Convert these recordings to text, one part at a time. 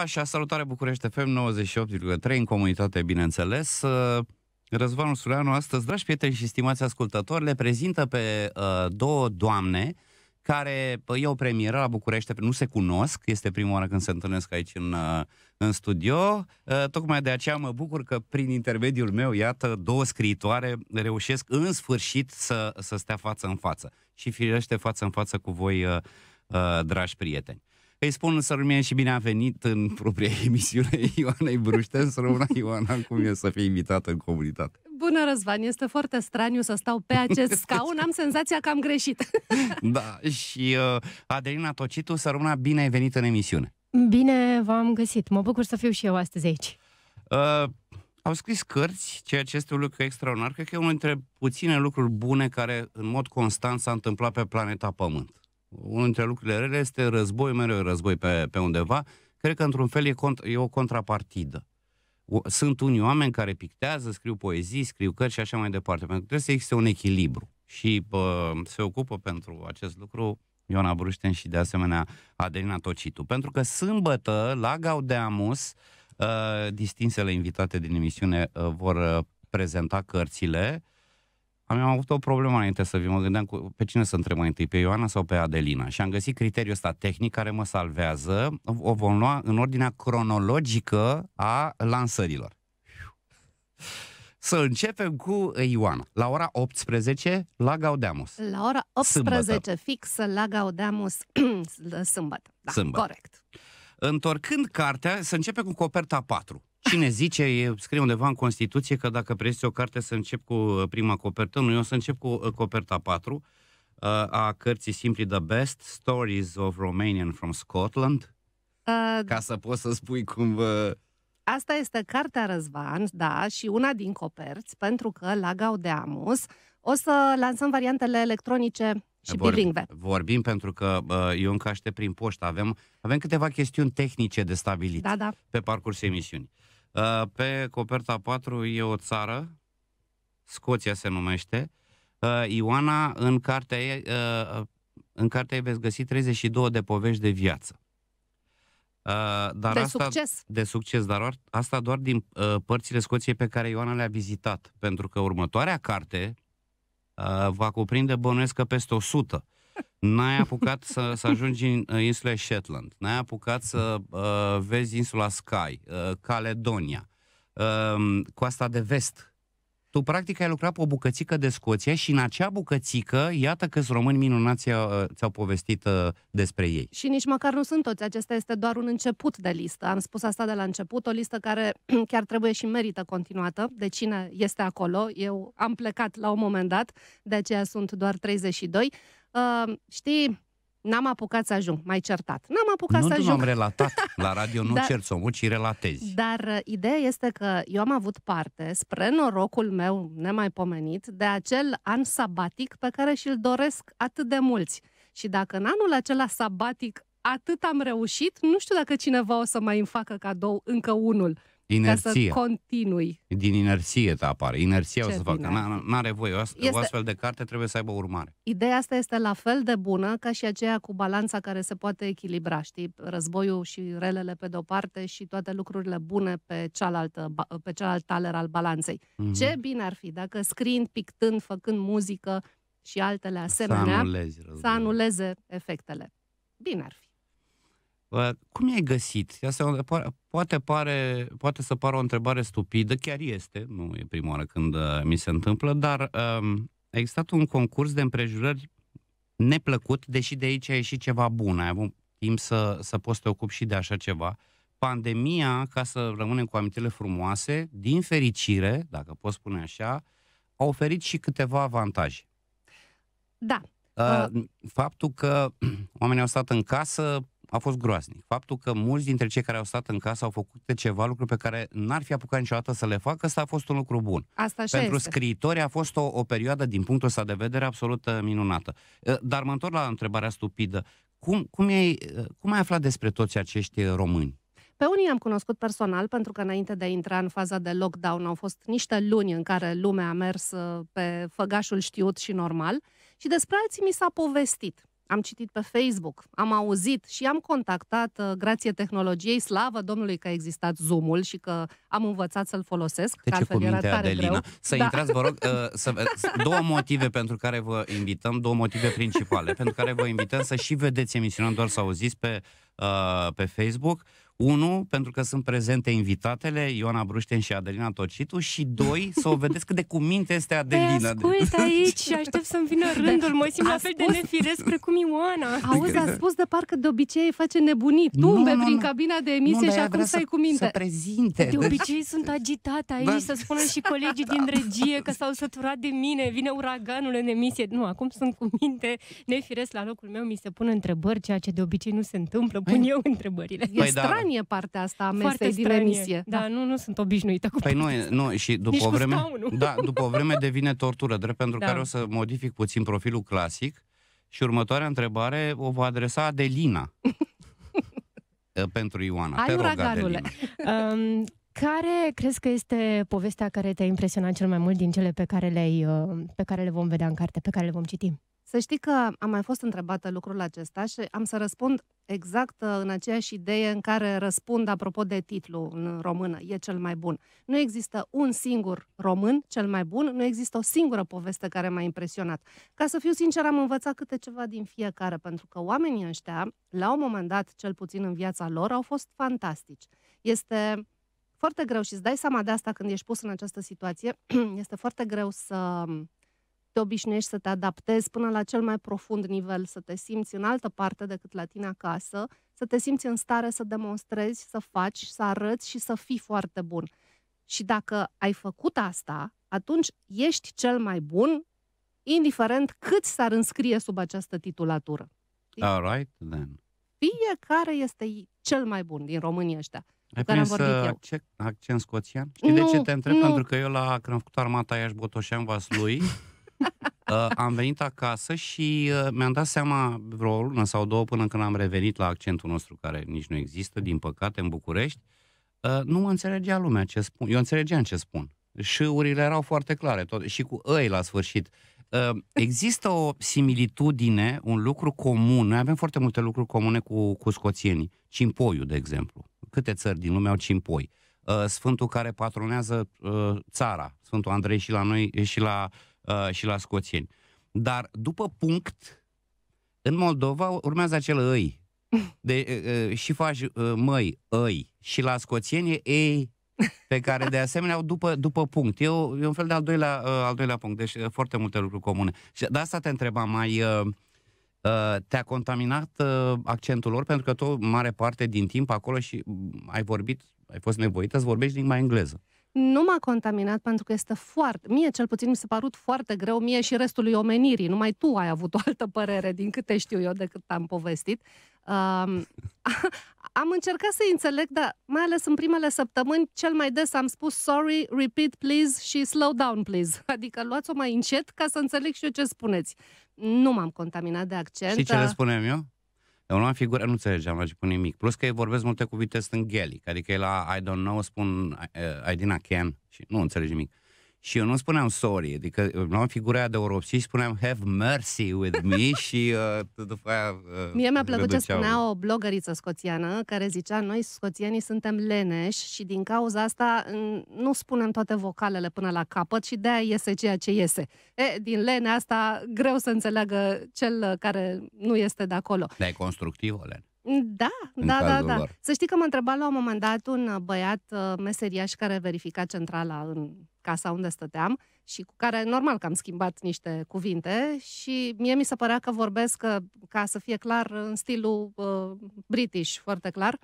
Așa, salutare București FM 98,3 în comunitate, bineînțeles. Uh, Răzvanul Sureanu astăzi, dragi prieteni și stimați ascultători, le prezintă pe uh, două doamne care uh, e o premieră la București, nu se cunosc, este prima oară când se întâlnesc aici în, uh, în studio. Tocmai de aceea mă bucur că prin intermediul meu, iată, două scriitoare reușesc în sfârșit să, să stea față în față și firește față în față cu voi, dragi prieteni. Îi spun să rămâne și bine a venit în propria emisiune Ioanei Brușten, să rămână Ioana cum e să fie invitată în comunitate. Bună, Răzvan, este foarte straniu să stau pe acest scaun, am senzația că am greșit. da, și uh, Adelina Tocitu, să rămână bine ai venit în emisiune. Bine v-am găsit, mă bucur să fiu și eu astăzi aici. Uh, au scris cărți, ceea ce este un lucru extraordinar. Cred că e unul dintre puține lucruri bune care în mod constant s-a întâmplat pe planeta Pământ unul dintre lucrurile rele este război, mereu e război pe, pe undeva. Cred că într-un fel e, cont, e o contrapartidă. Sunt unii oameni care pictează, scriu poezii, scriu cărți și așa mai departe, pentru că trebuie să existe un echilibru. Și bă, se ocupă pentru acest lucru Iona Brușten și de asemenea Adelina Tocitu. Pentru că sâmbătă, la Gaudeamus, uh, distinsele invitate din emisiune uh, vor ă, prezenta cărțile am, am avut o problemă înainte să vin, mă gândeam cu, pe cine să întreb mai întâi, pe Ioana sau pe Adelina și am găsit criteriul ăsta tehnic care mă salvează, o vom lua în ordinea cronologică a lansărilor. Să începem cu Ioana. La ora 18 la Gaudeamus. La ora 18 sâmbătă. fix la Gaudeamus sâmbătă. Da, sâmbătă. Corect. Întorcând cartea, să începe cu coperta 4. Cine zice, e, scrie undeva în Constituție că dacă preziți o carte să încep cu uh, prima copertă, nu, eu o să încep cu uh, coperta 4 uh, a cărții Simply the Best, Stories of Romanian from Scotland, uh, ca să poți să spui cum vă... Asta este cartea Răzvan, da, și una din coperți, pentru că la Gaudeamus o să lansăm variantele electronice și Vor, bilingve. Vorbim pentru că bă, eu încă aștept prin poștă. Avem, avem câteva chestiuni tehnice de stabilit da, da. pe parcursul emisiunii. Uh, pe coperta 4 e o țară, Scoția se numește. Uh, Ioana, în cartea ei, uh, în cartea ei veți găsi 32 de povești de viață. Dar de asta, succes. De succes, dar asta doar din părțile Scoției pe care Ioana le-a vizitat. Pentru că următoarea carte va cuprinde, bănuiesc că peste 100. N-ai apucat să, să ajungi în insula Shetland, n-ai apucat să uh, vezi insula Sky, uh, Caledonia, uh, um, coasta de vest. Tu practic ai lucrat pe o bucățică de Scoția și în acea bucățică, iată că români minunați uh, au ți-au povestit uh, despre ei. Și nici măcar nu sunt toți, acesta este doar un început de listă. Am spus asta de la început, o listă care chiar trebuie și merită continuată, de cine este acolo. Eu am plecat la un moment dat, de aceea sunt doar 32 uh, știi, N-am apucat să ajung, mai certat. N-am apucat nu, să ajung. Nu, am relatat. La radio nu dar, cer omul, ci relatezi. Dar uh, ideea este că eu am avut parte, spre norocul meu nemaipomenit, de acel an sabatic pe care și-l doresc atât de mulți. Și dacă în anul acela sabatic atât am reușit, nu știu dacă cineva o să mai îmi facă cadou încă unul. Inerție. Ca să continui. Din inerție te apare. Inerția Ce o să facă. N-are voie. O, este... o astfel de carte trebuie să aibă urmare. Ideea asta este la fel de bună ca și aceea cu balanța care se poate echilibra, știi? Războiul și relele pe de-o parte și toate lucrurile bune pe, cealaltă, pe cealalt taler al balanței. Mm-hmm. Ce bine ar fi dacă scriind, pictând, făcând muzică și altele asemenea, să, să anuleze efectele. Bine ar fi. Cum ai găsit? Asta poate, pare, poate să pară o întrebare stupidă, chiar este, nu e prima oară când uh, mi se întâmplă, dar um, a existat un concurs de împrejurări neplăcut, deși de aici a ieșit ceva bun, ai avut timp să, să poți să te ocupi și de așa ceva. Pandemia, ca să rămânem cu amintele frumoase, din fericire, dacă pot spune așa, a oferit și câteva avantaje. Da. Uh, uh. faptul că oamenii au stat în casă, a fost groaznic. Faptul că mulți dintre cei care au stat în casă au făcut ceva lucruri pe care n-ar fi apucat niciodată să le facă, asta a fost un lucru bun. Asta așa Pentru este. scriitori a fost o, o perioadă, din punctul ăsta de vedere, absolut uh, minunată. Uh, dar mă întorc la întrebarea stupidă. Cum, cum, ai, uh, cum ai aflat despre toți acești români? Pe unii am cunoscut personal, pentru că înainte de a intra în faza de lockdown au fost niște luni în care lumea a mers pe făgașul știut și normal și despre alții mi s-a povestit am citit pe Facebook, am auzit și am contactat, uh, grație tehnologiei, slavă Domnului că a existat Zoom-ul și că am învățat să-l folosesc. De ce cuvinte, Adelina? Greu. Să da. intrați, vă rog, uh, să, două motive pentru care vă invităm, două motive principale pentru care vă invităm să și vedeți emisiunea, doar să auziți pe, uh, pe Facebook. Unu, pentru că sunt prezente invitatele, Ioana Brușten și Adelina Tocitu și doi, să o vedeți cât de cuminte este păi, Adelina. Păi ascult aici și aștept să-mi vină da. rândul, mă simt la fel spus... de nefiresc precum Ioana. Auzi, a adică- spus de parcă de obicei face nebunit. tumbe nu, nu, prin nu. cabina de emisie nu, și acum ai cu minte. Să prezinte. De deci... obicei sunt agitată aici, da. să spună și colegii din regie că s-au săturat de mine, vine uraganul în emisie. Nu, acum sunt cu minte nefiresc la locul meu, mi se pun întrebări, ceea ce de obicei nu se întâmplă, pun eu întrebările. Păi e stranie partea asta a mesei din stranie. emisie. Da. da, nu, nu sunt obișnuită cu Păi nu, nu și după Nici o vreme, da, după o vreme devine tortură, drept pentru da. care o să modific puțin profilul clasic și următoarea întrebare o va adresa Adelina. Ă, pentru Ioana. Ai Te rog, Adelina. Um, care crezi că este povestea care te-a impresionat cel mai mult din cele pe care, le ă, pe care le vom vedea în carte, pe care le vom citi? Să știi că am mai fost întrebată lucrul acesta și am să răspund exact uh, în aceeași idee în care răspund apropo de titlu în română, e cel mai bun. Nu există un singur român cel mai bun, nu există o singură poveste care m-a impresionat. Ca să fiu sincer, am învățat câte ceva din fiecare, pentru că oamenii ăștia, la un moment dat, cel puțin în viața lor, au fost fantastici. Este foarte greu și îți dai seama de asta când ești pus în această situație, este foarte greu să te obișnuiești să te adaptezi până la cel mai profund nivel, să te simți în altă parte decât la tine acasă, să te simți în stare să demonstrezi, să faci, să arăți și să fii foarte bun. Și dacă ai făcut asta, atunci ești cel mai bun, indiferent cât s-ar înscrie sub această titulatură. All right, then. Fiecare este cel mai bun din România ăștia. Ai care am uh, eu. accent scoțian? Știi nu, de ce te întreb? Nu. Pentru că eu la, când am făcut armata Iași Botoșan Vaslui, Uh, am venit acasă și uh, mi-am dat seama vreo lună sau două până când am revenit la accentul nostru, care nici nu există, din păcate, în București. Uh, nu mă înțelegea lumea ce spun. Eu înțelegeam ce spun. Și urile erau foarte clare, tot, și cu ei la sfârșit. Uh, există o similitudine, un lucru comun. Noi avem foarte multe lucruri comune cu, cu scoțienii. Cimpoiul, de exemplu. Câte țări din lume au cimpoi? Uh, Sfântul care patronează uh, țara, Sfântul Andrei și la noi și la uh, Uh, și la scoțieni. Dar după punct, în Moldova urmează acel îi. De, uh, uh și faci uh, măi, îi. Și la scoțieni ei pe care de asemenea au după, după punct. E, o, e un fel de al doilea, uh, al doilea punct, deci uh, foarte multe lucruri comune. Și de asta te întrebam mai... Uh, uh, te-a contaminat accentul lor pentru că tu mare parte din timp acolo și ai vorbit, ai fost nevoită să vorbești limba engleză nu m-a contaminat pentru că este foarte, mie cel puțin mi s-a parut foarte greu, mie și restului omenirii, numai tu ai avut o altă părere din câte știu eu decât am povestit. Um, am încercat să înțeleg, dar mai ales în primele săptămâni, cel mai des am spus sorry, repeat please și slow down please. Adică luați-o mai încet ca să înțeleg și eu ce spuneți. Nu m-am contaminat de accent. Și ce răspunem eu? Eu luam figură, nu înțelegeam la spun nimic. Plus că ei vorbesc multe cuvinte stânghelic, adică e la I don't know spun I, uh, I didn't can și nu înțelegi nimic. Și eu nu spuneam sorry, adică am figura de oropsi și spuneam have mercy with me și uh, după aia... Uh, Mie mi-a plăcut ce spunea o blogăriță scoțiană care zicea noi scoțienii suntem leneși și din cauza asta nu spunem toate vocalele până la capăt și de-aia iese ceea ce iese. E, din lene asta greu să înțeleagă cel uh, care nu este de acolo. Dar e constructiv o lene. Da, da, da, da, da. Lor. Să știi că m-a întrebat la un moment dat un uh, băiat uh, meseriaș care verifica centrala în casa unde stăteam și cu care, normal, că am schimbat niște cuvinte și mie mi se părea că vorbesc, ca să fie clar, în stilul uh, british, foarte clar.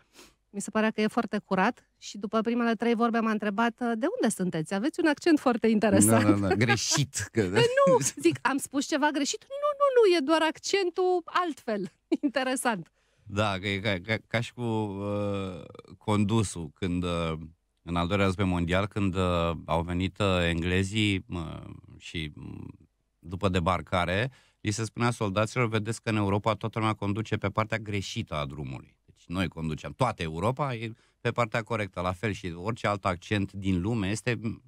Mi se părea că e foarte curat și după primele trei vorbe m-a întrebat uh, de unde sunteți? Aveți un accent foarte interesant. Nu, no, nu, no, nu, no. greșit. Că... nu, zic, am spus ceva greșit? Nu, nu, nu, e doar accentul altfel. Interesant. Da, că e ca, ca, ca și cu uh, condusul, când... Uh în al doilea război mondial, când uh, au venit uh, englezii uh, și mm, după debarcare, li se spunea soldaților, vedeți că în Europa toată lumea conduce pe partea greșită a drumului. Deci noi conducem toată Europa e pe partea corectă, la fel și orice alt accent din lume este mm,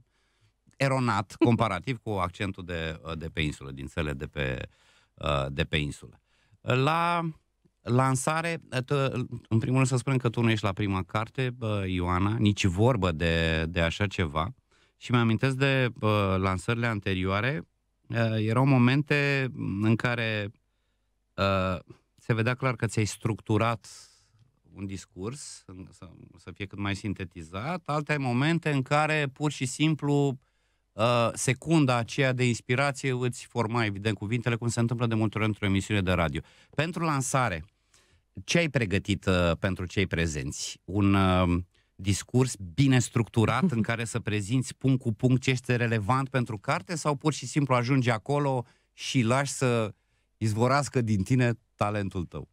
eronat comparativ cu accentul de, uh, de pe insulă, din țările de pe, uh, de pe insulă. La lansare, în primul rând să spunem că tu nu ești la prima carte, Ioana, nici vorbă de, de așa ceva. Și mi-amintesc de lansările anterioare, ă, erau momente în care ă, se vedea clar că ți-ai structurat un discurs, să, să fie cât mai sintetizat, alte momente în care pur și simplu Uh, secunda aceea de inspirație îți forma, evident, cuvintele, cum se întâmplă de multe ori într-o emisiune de radio. Pentru lansare, ce ai pregătit uh, pentru cei prezenți? Un uh, discurs bine structurat în care să prezinți punct cu punct ce este relevant pentru carte sau pur și simplu ajungi acolo și lași să izvorască din tine talentul tău?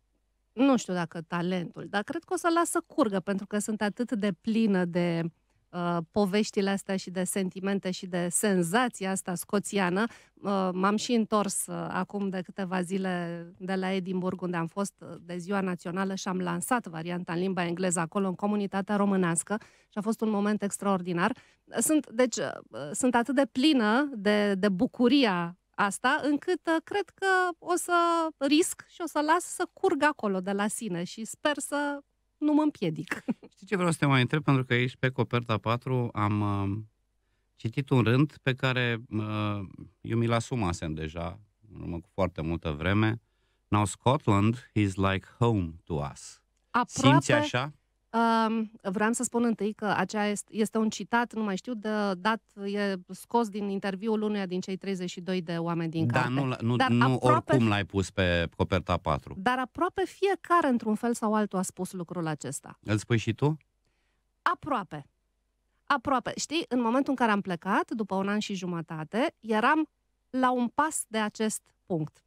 Nu știu dacă talentul, dar cred că o să lasă să curgă pentru că sunt atât de plină de Uh, poveștile astea și de sentimente și de senzația asta scoțiană. Uh, m-am și întors uh, acum de câteva zile de la Edimburg, unde am fost de ziua națională și am lansat varianta în limba engleză acolo, în comunitatea românească și a fost un moment extraordinar. Sunt, deci, sunt atât de plină de, de bucuria asta, încât cred că o să risc și o să las să curg acolo de la sine și sper să nu mă împiedic. Știi ce vreau să te mai întreb? Pentru că aici pe Coperta 4 am uh, citit un rând pe care uh, eu mi-l asumasem deja, în urmă cu foarte multă vreme. Now Scotland is like home to us. Aproape, Simți așa? Vreau să spun întâi că acea este un citat, nu mai știu, de dat, e scos din interviul unuia din cei 32 de oameni din da, carte. Nu, nu, dar nu aproape, oricum l-ai pus pe coperta 4. Dar aproape fiecare, într-un fel sau altul, a spus lucrul acesta. Îl spui și tu? Aproape. Aproape. Știi, în momentul în care am plecat, după un an și jumătate, eram la un pas de acest punct.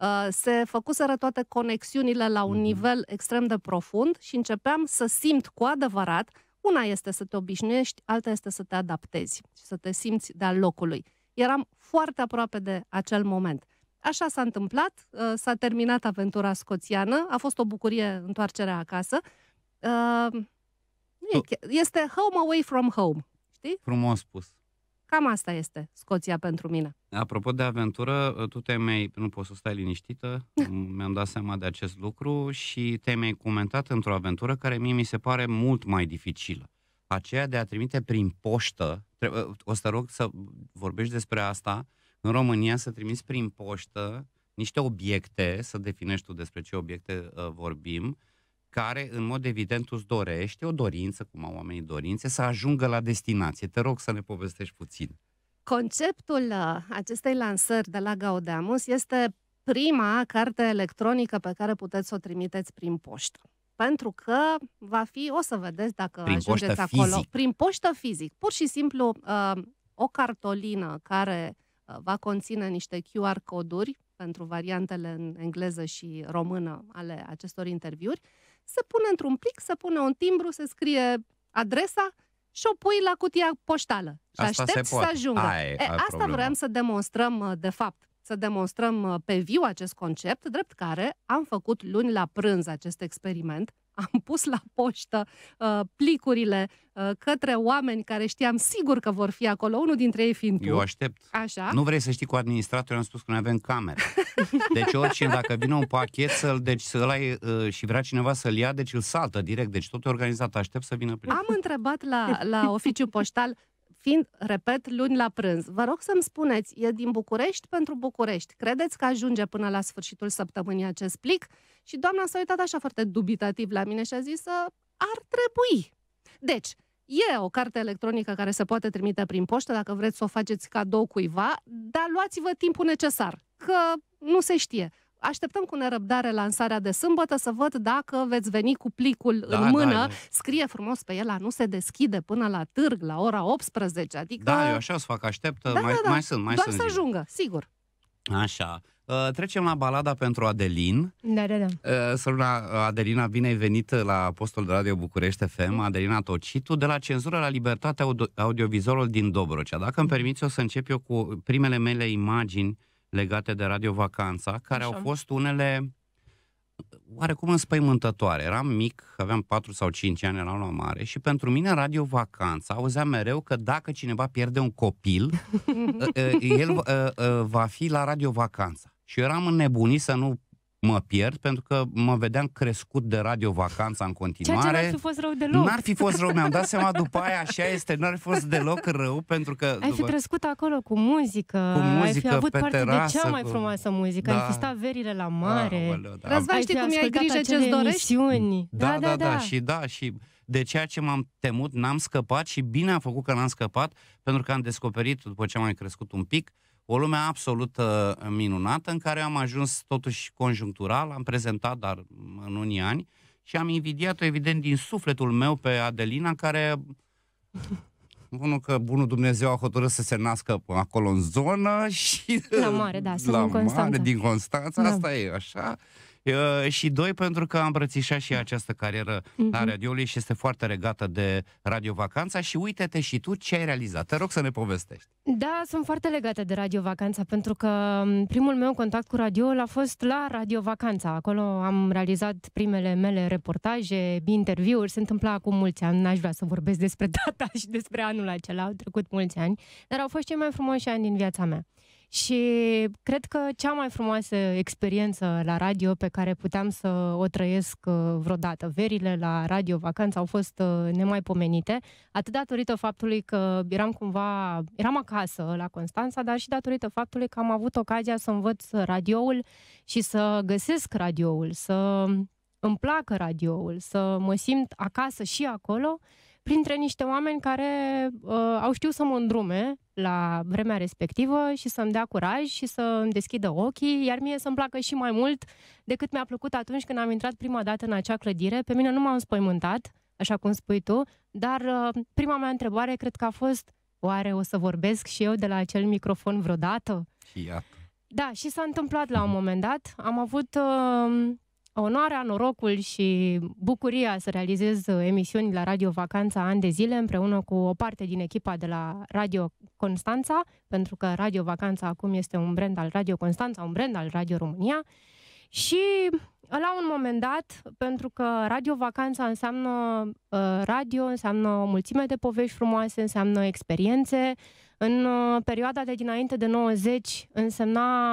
Uh, se făcuseră toate conexiunile la un mhm. nivel extrem de profund și începeam să simt cu adevărat, una este să te obișnuiești, alta este să te adaptezi și să te simți de-a locului. Eram foarte aproape de acel moment. Așa s-a întâmplat, uh, s-a terminat aventura scoțiană, a fost o bucurie întoarcerea acasă. Uh, este home away from home, știi? Frumos spus. Cam asta este Scoția pentru mine. Apropo de aventură, tu te mai nu poți să stai liniștită, mi-am dat seama de acest lucru și te mai comentat într-o aventură care mie mi se pare mult mai dificilă. Aceea de a trimite prin poștă, o să te rog să vorbești despre asta, în România să trimiți prin poștă niște obiecte, să definești tu despre ce obiecte uh, vorbim, care în mod evident îți dorește o dorință, cum au oamenii dorințe, să ajungă la destinație. Te rog să ne povestești puțin. Conceptul uh, acestei lansări de la Gaudamus este prima carte electronică pe care puteți să o trimiteți prin poștă. Pentru că va fi, o să vedeți dacă prin ajungeți acolo, fizic. prin poștă fizic. Pur și simplu uh, o cartolină care uh, va conține niște QR coduri pentru variantele în engleză și română ale acestor interviuri, se pune într-un plic, se pune un timbru, se scrie adresa și o pui la cutia poștală. Și asta aștept să ajungă. e, e, asta vrem să demonstrăm, uh, de fapt, să demonstrăm uh, pe viu acest concept, drept care am făcut luni la prânz acest experiment am pus la poștă uh, plicurile uh, către oameni care știam sigur că vor fi acolo, unul dintre ei fiind tu. Eu aștept. Așa. Nu vrei să știi cu administratorul, am spus că noi avem camere. Deci oricine, dacă vine un pachet să-l, deci, să-l ai, uh, și vrea cineva să-l ia, deci îl saltă direct. Deci tot e organizat, aștept să vină plicul. Am întrebat la, la oficiu poștal fiind, repet, luni la prânz. Vă rog să-mi spuneți, e din București pentru București. Credeți că ajunge până la sfârșitul săptămânii acest plic? Și doamna s-a uitat așa foarte dubitativ la mine și a zis, să ar trebui. Deci, E o carte electronică care se poate trimite prin poștă dacă vreți să o faceți cadou cuiva, dar luați-vă timpul necesar, că nu se știe așteptăm cu nerăbdare lansarea de sâmbătă să văd dacă veți veni cu plicul da, în da, mână. Da, da. Scrie frumos pe el, nu se deschide până la târg, la ora 18. Adică... Da, eu așa o să fac, aștept, da, mai, da, da. mai sunt, mai Doar sunt. Doar să ajungă, sigur. Așa. Uh, trecem la balada pentru Adelin. Da, da, da. Uh, Săruna uh, Adelina, bine ai venit uh, la postul de Radio București FM, Adelina Tocitu, de la Cenzură la Libertate Audio- Audiovizualul din Dobrogea. Dacă îmi permiți, o să încep eu cu primele mele imagini legate de Radio Vacanța, care Așa. au fost unele oarecum înspăimântătoare. Eram mic, aveam 4 sau 5 ani, eram la mare și pentru mine Radio Vacanța auzea mereu că dacă cineva pierde un copil, el va fi la Radio Vacanța. Și eu eram înnebunit să nu mă pierd, pentru că mă vedeam crescut de radio vacanța în continuare. Ceea ce n-ar fi fost rău deloc. N-ar fi fost rău, mi-am dat seama după aia, așa este, n-ar fi fost deloc rău, pentru că... Ai după... fi crescut acolo cu muzică, cu muzică ai fi avut pe parte terasă, de cea mai cu... frumoasă muzică, da. ai fi stat verile la mare. Da, da. Răzvan, știi cum ai grijă ce îți dorești? Da, da, da, da, da, și da, și de ceea ce m-am temut, n-am scăpat și bine am făcut că n-am scăpat, pentru că am descoperit, după ce am mai crescut un pic, uh, o lume absolut uh, minunată în care am ajuns totuși conjunctural, am prezentat, dar în unii ani, și am invidiat-o evident din sufletul meu pe Adelina, care Bunul că bunul Dumnezeu a hotărât să se nască acolo în zonă și... La mare, da, sunt la din Constanța. Mare, din Constanța, da. asta e, așa. Uh, și doi, pentru că am îmbrățișat și această carieră uh-huh. Mhm. a radioului și este foarte regată de Radio Vacanța și uite-te și tu ce ai realizat. Te rog să ne povestești. Da, sunt foarte legată de Radio Vacanța pentru că primul meu contact cu radio a fost la Radio Vacanța. Acolo am realizat primele mele reportaje, interviuri. Se întâmpla acum mulți ani, n-aș vrea să vorbesc despre data și despre anul acela, au trecut mulți ani, dar au fost cei mai frumoși ani din viața mea. Și cred că cea mai frumoasă experiență la radio pe care puteam să o trăiesc uh, vreodată, verile la radio vacanță au fost uh, nemaipomenite, atât datorită faptului că eram cumva, eram acasă la Constanța, dar și datorită faptului că am avut ocazia să învăț radioul și să găsesc radioul, să îmi placă radioul, să mă simt acasă și acolo, printre niște oameni care uh, au știut să mă îndrume la vremea respectivă și să-mi dea curaj și să mi deschidă ochii, iar mie să-mi placă și mai mult decât mi-a plăcut atunci când am intrat prima dată în acea clădire. Pe mine nu m-am spăimântat, așa cum spui tu, dar uh, prima mea întrebare cred că a fost oare o să vorbesc și eu de la acel microfon vreodată? Iată. Da, și s-a întâmplat la un moment dat. Am avut uh, onoarea, norocul și bucuria să realizez emisiuni la Radio Vacanța an de zile împreună cu o parte din echipa de la Radio Constanța, pentru că Radio Vacanța acum este un brand al Radio Constanța, un brand al Radio România. Și uh, la un moment dat, pentru că Radio Vacanța înseamnă uh, radio, înseamnă o mulțime de povești frumoase, înseamnă experiențe. În uh, perioada de dinainte de 90 însemna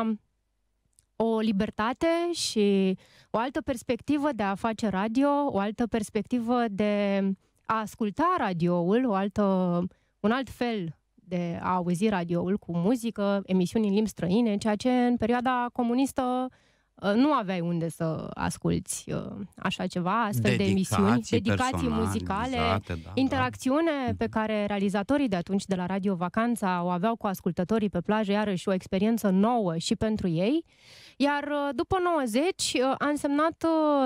o libertate și o altă perspectivă de a face radio, o altă perspectivă de a asculta radioul, o altă, un alt fel de a auzi radioul cu muzică, emisiuni în limbi străine, ceea ce în perioada comunistă uh, Uh, nu aveai unde să asculti uh, așa ceva, astfel dedicații de emisiuni, dedicații muzicale, da, da, interacțiune da. pe care realizatorii de atunci de la Radio Vacanța o aveau cu ascultătorii pe plajă, iarăși o experiență nouă și pentru ei. Iar uh, după 90 a însemnat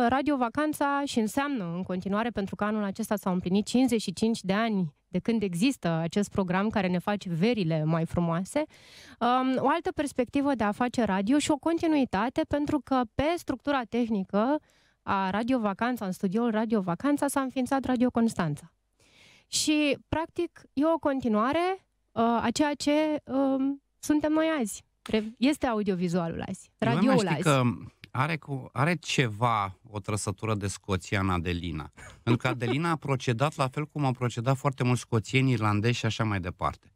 Radio Vacanța și înseamnă în continuare, pentru că anul acesta s-au împlinit 55 de ani de când există acest program care ne face verile mai frumoase, um, o altă perspectivă de a face radio și o continuitate pentru că pe structura tehnică a Radio Vacanța, în studioul Radio Vacanța, s-a înființat Radio Constanța. Și, practic, e o continuare uh, a ceea ce uh, suntem noi azi. Este audiovizualul azi, radioul azi. Că are, cu, are ceva, o trăsătură de scoția în Adelina. Pentru că Adelina a procedat la fel cum au procedat foarte mulți scoțieni, irlandezi și așa mai departe.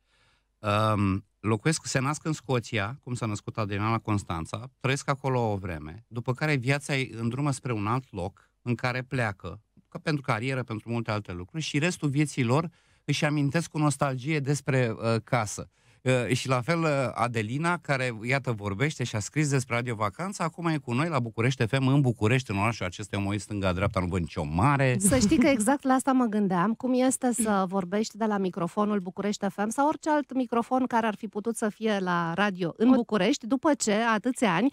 Um, locuiesc, se nasc în Scoția, cum s-a născut Adelina la Constanța, trăiesc acolo o vreme, după care viața îi îndrumă spre un alt loc în care pleacă, că pentru carieră, pentru multe alte lucruri, și restul vieții lor își amintesc cu nostalgie despre uh, casă. Ă, și la fel ă, Adelina, care, iată, vorbește și a scris despre Radio Vacanța, acum e cu noi la București FM, în București, în orașul acesta, eu mă uit stânga-dreapta, nu văd nicio mare. Să știi că exact la asta mă gândeam, cum este să vorbești de la microfonul București FM sau orice alt microfon care ar fi putut să fie la radio în București, după ce, atâția ani,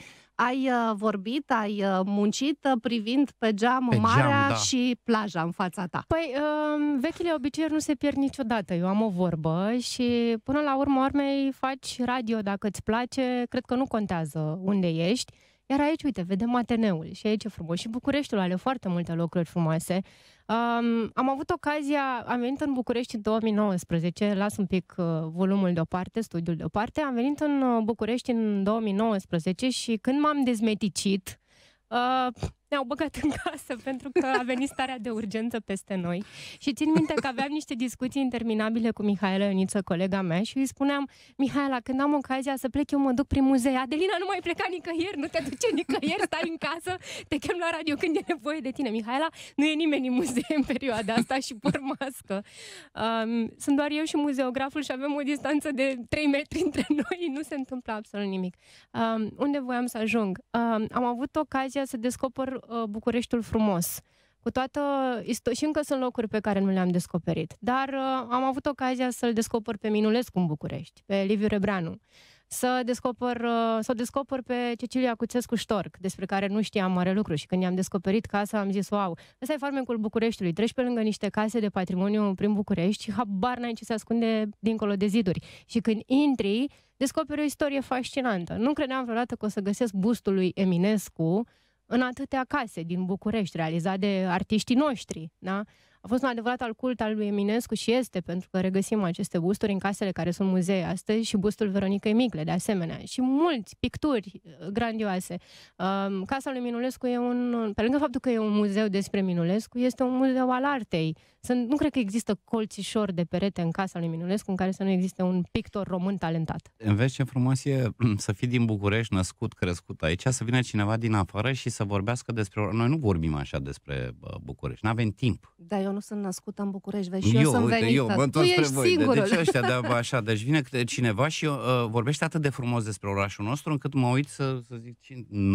ai uh, vorbit, ai uh, muncit uh, privind pe geam pe marea geam, da. și plaja în fața ta. Păi, um, vechile obiceiuri nu se pierd niciodată. Eu am o vorbă și până la urmă ormei faci radio dacă îți place, cred că nu contează unde ești. Iar aici, uite, vedem Ateneul și aici e frumos. Și Bucureștiul are foarte multe locuri frumoase. Um, am avut ocazia, am venit în București în 2019, las un pic uh, volumul deoparte, studiul deoparte, am venit în uh, București în 2019 și când m-am dezmeticit, uh, ne-au băgat în casă pentru că a venit starea de urgență peste noi. Și țin minte că aveam niște discuții interminabile cu Mihaela Ioniță, colega mea, și îi spuneam, Mihaela, când am ocazia să plec, eu mă duc prin muzee. Adelina nu mai pleca nicăieri, nu te duce nicăieri, stai în casă, te chem la radio când e nevoie de tine. Mihaela, nu e nimeni în muzee în perioada asta și por mască. Um, sunt doar eu și muzeograful și avem o distanță de 3 metri între noi, nu se întâmplă absolut nimic. Um, unde voiam să ajung? Um, am avut ocazia să descoper Bucureștiul, uh, Bucureștiul frumos. Cu toată isto- și încă sunt locuri pe care nu le-am descoperit, dar uh, am avut ocazia să-l descoper pe Minulescu în București, pe Liviu Rebranu, să descoper, uh, să descoper pe Cecilia Cuțescu Ștorc, despre care nu știam mare lucru și când i-am descoperit casa am zis, wow, ăsta e farmecul Bucureștiului, treci pe lângă niște case de patrimoniu prin București și habar n-ai ce se ascunde dincolo de ziduri. Și când intri, descoperi o istorie fascinantă. Nu credeam vreodată că o să găsesc bustul lui Eminescu, în atâtea case din București, realizat de artiștii noștri, da? A fost un adevărat al cult al lui Eminescu și este, pentru că regăsim aceste busturi în casele care sunt muzee astăzi și bustul Veronica Micle, de asemenea. Și mulți picturi uh, grandioase. Um, casa lui Minulescu e un, pe lângă faptul că e un muzeu despre Minulescu, este un muzeu al artei. Sunt, nu cred că există colțișor de perete în casa lui Minulescu în care să nu existe un pictor român talentat. Înveți ce frumos e să fii din București, născut, crescut aici, să vină cineva din afară și să vorbească despre... Noi nu vorbim așa despre uh, București, nu avem timp. Dar eu nu sunt născută în București, vezi, și eu, eu sunt uite, venită. Eu, mă întorc spre voi. Singurul. De, deci ăștia de așa, deci vine câte cineva și uh, vorbește atât de frumos despre orașul nostru, încât mă uit să, să zic,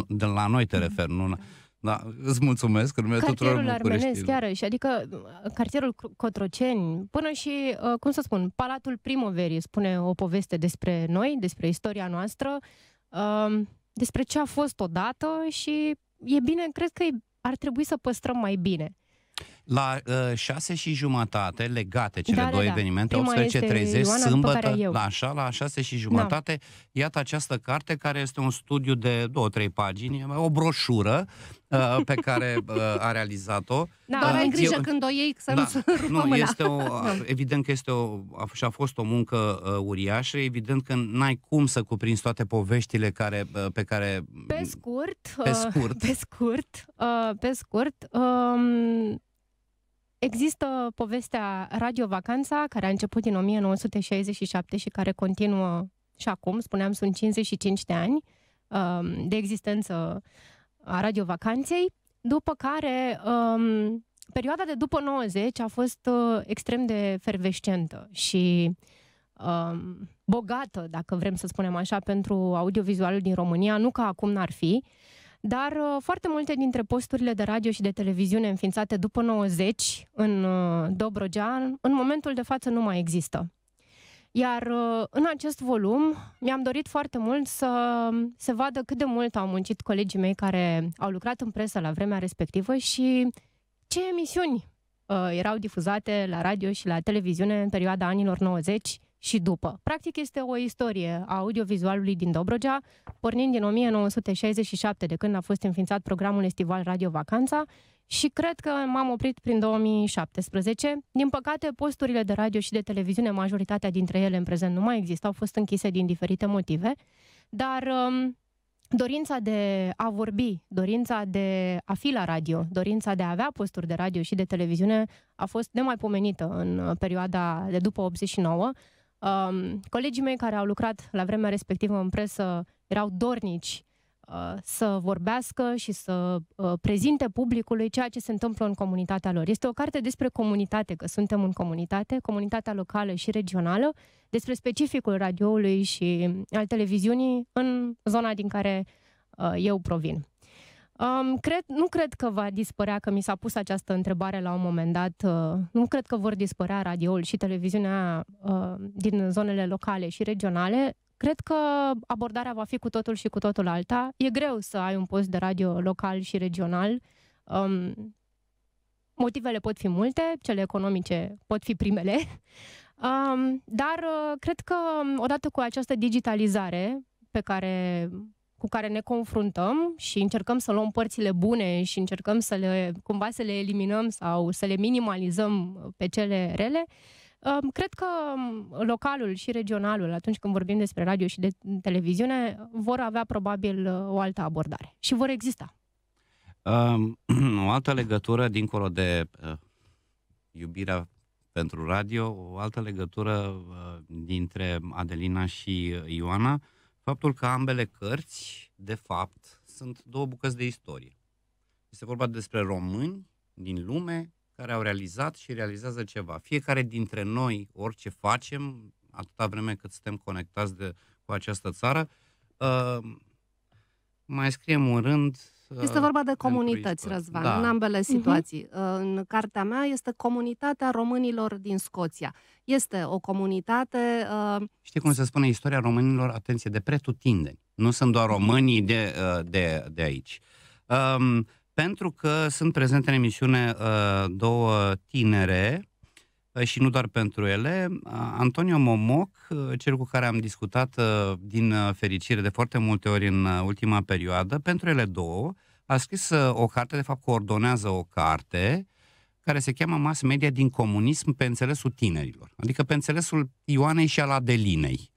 de la noi te refer, nu... Da, îți mulțumesc în numele tuturor armenesc, chiar, și adică uh, cartierul Cotroceni, până și, uh, cum să spun, Palatul Primoverii spune o poveste despre noi, despre istoria noastră, um, despre ce a fost odată și e bine, cred că ar trebui să păstrăm mai bine la uh, șase și jumătate, legate cele da, da două da, evenimente, 18.30, sâmbătă, la așa, la șase și jumătate, da. iată această carte care este un studiu de două-trei pagini, o broșură uh, pe care uh, a realizat-o. Da, uh, ai grijă eu, când o iei să da, nu se este o, da. evident că este o, a, și a fost o muncă uh, uriașă, evident că n-ai cum să cuprinzi toate poveștile care, uh, pe care... Pe scurt, pe scurt, uh, pe scurt, uh, pe scurt uh, Există povestea Radio Vacanța, care a început în 1967 și care continuă și acum, spuneam, sunt 55 de ani um, de existență a Radio Vacanței, după care um, perioada de după 90 a fost uh, extrem de fervescentă și um, bogată, dacă vrem să spunem așa, pentru audiovizualul din România, nu ca acum n-ar fi, dar uh, foarte multe dintre posturile de radio și de televiziune înființate după 90 în uh, Dobrogea, în momentul de față nu mai există. Iar uh, în acest volum mi-am dorit foarte mult să se vadă cât de mult au muncit colegii mei care au lucrat în presă la vremea respectivă și ce emisiuni erau difuzate la radio și la televiziune în perioada anilor 90 și după. Practic este o istorie a audiovizualului din Dobrogea, pornind din 1967, de când a fost înființat programul estival Radio Vacanța, și cred că m-am oprit prin 2017. Din păcate, posturile de radio și de televiziune, majoritatea dintre ele în prezent nu mai există, au fost închise din diferite motive, dar um, dorința de a vorbi, dorința de a fi la radio, dorința de a avea posturi de radio și de televiziune a fost nemaipomenită în uh, perioada de după 89, Um, colegii mei care au lucrat la vremea respectivă în presă erau dornici uh, să vorbească și să uh, prezinte publicului ceea ce se întâmplă în comunitatea lor. Este o carte despre comunitate, că suntem în comunitate, comunitatea locală și regională, despre specificul radioului și al televiziunii în zona din care uh, eu provin. Um, cred, nu cred că va dispărea, că mi s-a pus această întrebare la un moment dat. Uh, nu cred că vor dispărea radioul și televiziunea uh, din zonele locale și regionale. Cred că abordarea va fi cu totul și cu totul alta. E greu să ai un post de radio local și regional. Um, motivele pot fi multe, cele economice pot fi primele. Um, dar uh, cred că um, odată cu această digitalizare pe care cu care ne confruntăm și încercăm să luăm părțile bune și încercăm să le, cumva să le eliminăm sau să le minimalizăm pe cele rele, um, Cred că um, localul și regionalul, atunci când vorbim despre radio și de televiziune, vor avea probabil uh, o altă abordare și vor exista. Um, o altă legătură, dincolo de uh, iubirea pentru radio, o altă legătură uh, dintre Adelina și Ioana faptul că ambele cărți, de fapt, sunt două bucăți de istorie. Este vorba despre români din lume care au realizat și realizează ceva. Fiecare dintre noi, orice facem, atâta vreme cât suntem conectați de, cu această țară, uh, mai scriem un rând este vorba de comunități, Răzvan, da. în ambele mhm. situații. Uh-huh. În cartea mea este comunitatea românilor din Scoția. Este o comunitate... Uh... Știi cum se spune istoria românilor? Atenție, de pretutindeni. Nu sunt doar mhm. românii de, uh, de, de aici. Um, pentru că sunt prezente în emisiune uh, două tinere Păi, și nu doar pentru ele. Antonio Momoc, ă, cel cu care am discutat ă, din ă, fericire de foarte multe ori în ultima perioadă, pentru ele două, a scris o carte, de fapt coordonează o carte, care se cheamă Mass Media din comunism pe înțelesul tinerilor, adică pe înțelesul Ioanei și al Adelinei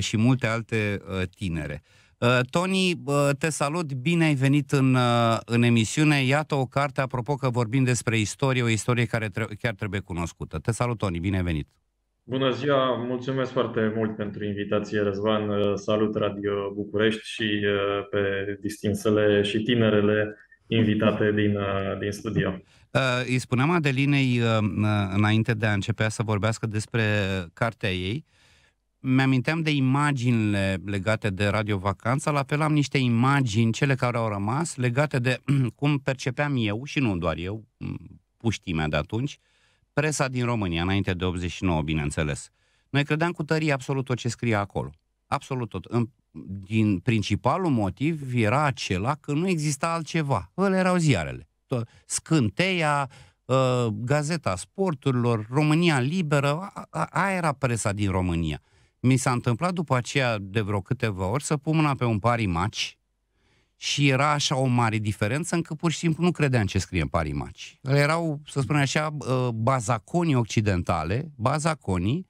și multe alte tinere. Uh, Tony, uh, te salut, bine ai venit în, uh, în emisiune. Iată o carte, apropo că vorbim despre istorie, o istorie care tre- chiar trebuie cunoscută. Te salut, Tony, bine ai venit. Bună ziua, mulțumesc foarte mult pentru invitație, Răzvan. Salut Radio București și pe distinsele și tinerele invitate din, din studio. Îi spuneam Adelinei înainte de a începea să vorbească despre cartea ei, mi-aminteam de imaginile legate de Radio Vacanța, la fel am niște imagini, cele care au rămas, legate de cum percepeam eu, și nu doar eu, mm, puștimea de atunci, presa din România, înainte de 89, bineînțeles. Noi credeam cu tărie absolut tot ce scria acolo. Absolut tot. În, din principalul motiv era acela că nu exista altceva. Ele erau ziarele. Scânteia, ă, Gazeta Sporturilor, România Liberă, aia era presa din România mi s-a întâmplat după aceea de vreo câteva ori să pun mâna pe un pari match și era așa o mare diferență încât pur și simplu nu credeam ce scrie în pari match. Erau, să spunem așa, bazaconii occidentale, bazaconii,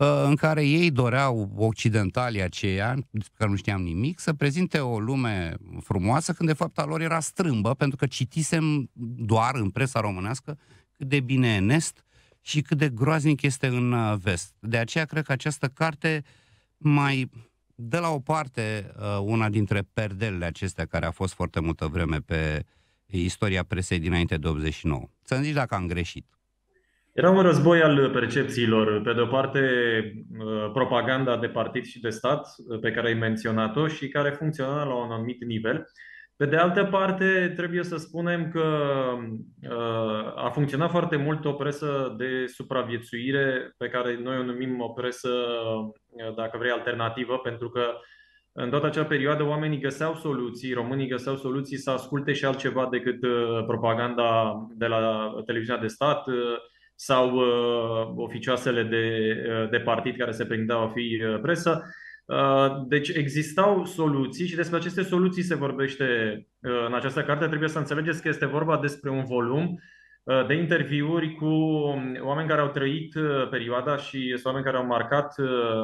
ă, în care ei doreau occidentalii aceia, despre care nu știam nimic, să prezinte o lume frumoasă, când de fapt a lor era strâmbă, pentru că citisem doar în presa românească cât de bine Nest, și cât de groaznic este în uh, vest. De aceea cred că această carte mai dă la o parte uh, una dintre perdelele acestea care a fost foarte multă vreme pe istoria presei dinainte de 89. Să-mi zici dacă am greșit. Era un război al percepțiilor. Pe de-o parte, uh, propaganda de partid și de stat, pe care ai menționat-o și care funcționa la un anumit nivel. Pe de altă parte, trebuie să spunem că uh, a funcționat foarte mult o presă de supraviețuire, pe care noi o numim o presă, uh, dacă vrei, alternativă, pentru că în toată acea perioadă oamenii găseau soluții, românii găseau soluții să asculte și altceva decât uh, propaganda de la televiziunea de stat sau oficioasele de, de partid care se prindeau a fi presă. Uh, deci existau soluții și despre aceste soluții se vorbește uh, în această carte. Trebuie să înțelegeți că este vorba despre un volum uh, de interviuri cu um, oameni care au trăit perioada și oameni care au marcat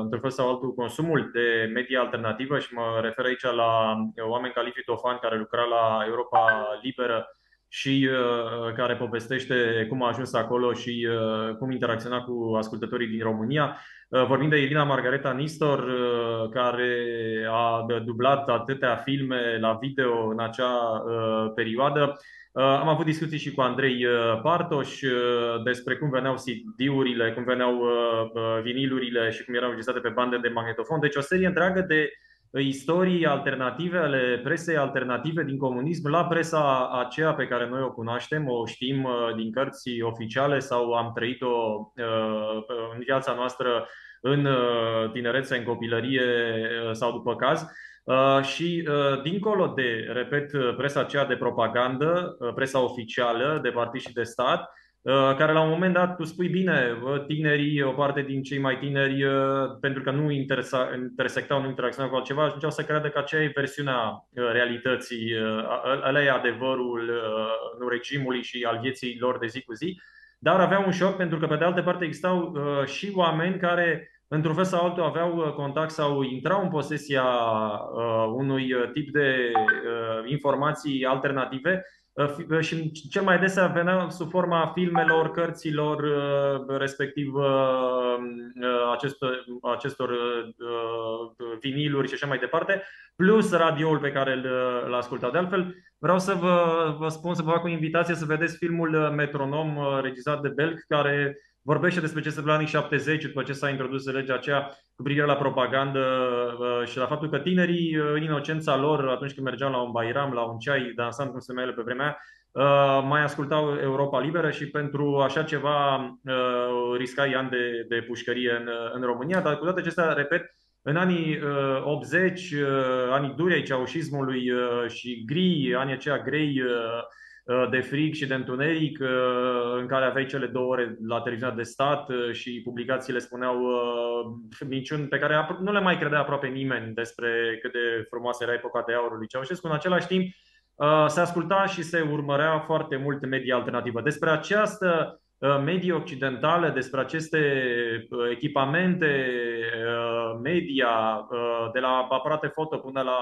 într-un fel sau altul consumul de media alternativă și mă refer aici la oameni ca Liviu Tofan care lucra la Europa Liberă și uh, care povestește cum a ajuns acolo și uh, cum interacționa cu ascultătorii din România. Uh, vorbim de Irina Margareta Nistor, uh, care a dublat atâtea filme la video în acea uh, perioadă. Uh, am avut discuții și cu Andrei Partoș despre cum veneau CD-urile, cum veneau vinilurile și cum erau înregistrate pe bandă de magnetofon. Deci o serie întreagă de uh, istorii alternative ale presei alternative din comunism la presa aceea pe care noi o cunoaștem, o știm uh, din cărți oficiale sau am trăit-o uh, uh, în viața noastră în tinerețe, în copilărie sau după caz. Și dincolo de, repet, presa aceea de propagandă, presa oficială de partid și de stat, Uh, care la un moment dat tu spui bine, tinerii, o parte din cei mai tineri, uh, pentru că nu intersectau, nu interacționau cu altceva, ajungeau să creadă că aceea e versiunea uh, realității, ăla e adevărul nu regimului și al vieții lor de zi cu zi, dar aveau un șoc pentru că pe de altă parte existau și oameni care într-un fel sau altul aveau contact sau intrau în posesia unui tip de informații alternative Ă, ă, și cel mai des venea sub forma filmelor, cărților, ă, respectiv acestor, acestor viniluri și așa mai departe, plus radioul pe care l-a ascultat. De altfel, vreau să vă, vă spun, să vă fac o invitație să vedeți filmul Metronom, regizat de Belk, care vorbește despre ce se întâmplă în anii 70 după ce s-a introdus legea aceea cu privire la propagandă uh, și la faptul că tinerii, uh, în inocența lor, atunci când mergeau la un bairam, la un ceai, dansant cum se pe vremea uh, mai ascultau Europa Liberă și pentru așa ceva riscai ani de, de pușcărie în, în România, dar cu toate acestea, repet, în anii 80, anii durei ceaușismului și gri, anii aceia grei, Uh, de frig și de întuneric, uh, în care aveai cele două ore la televiziunea de stat uh, și publicațiile spuneau minciuni pe care nu le mai credea aproape nimeni despre cât de frumoasă era epoca de aurul lui Ceaușescu. În același timp, se asculta și se urmărea foarte mult media alternativă. Despre această medie occidentală, despre aceste echipamente media, de la aparate foto până la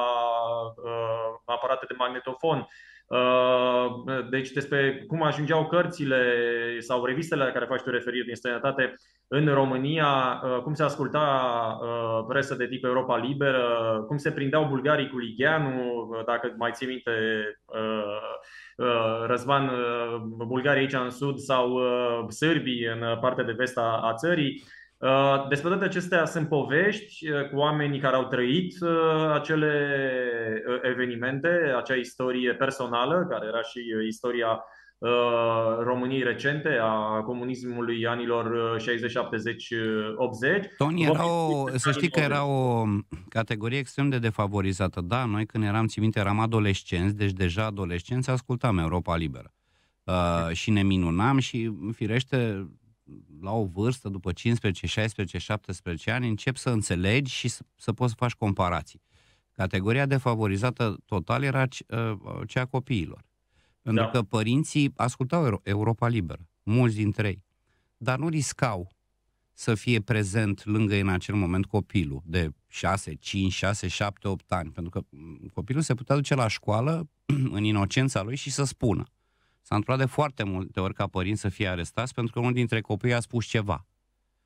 aparate de magnetofon, Uh, deci despre cum ajungeau cărțile sau revistele la care faci tu referire din străinătate în România, uh, cum se asculta uh, presă de tip Europa Liberă, cum se prindeau bulgarii cu Ligianu, dacă mai ții minte Răzvan, bulgarii aici în sud sau sârbii în partea de vest a țării. Uh, despre toate acestea sunt povești uh, cu oamenii care au trăit uh, acele evenimente, acea istorie personală, care era și istoria României recente, a comunismului anilor 60, 70, 80. Toni, era o, să știi că era o categorie extrem de defavorizată. Da, noi când eram, țin minte, eram adolescenți, deci deja adolescenți, ascultam Europa Liberă. Uh, și ne minunam și, firește, la o vârstă, după 15, 16, 17 ani, încep să înțelegi și să, să poți să faci comparații. Categoria defavorizată total era ă, cea a copiilor. Pentru da. că părinții ascultau Europa Liberă, mulți dintre ei, dar nu riscau să fie prezent lângă în acel moment copilul de 6, 5, 6, 7, 8 ani, pentru că mm, copilul se putea duce la școală în inocența lui și să spună. S-a întâmplat de foarte multe ori ca părinți să fie arestați pentru că unul dintre copii a spus ceva.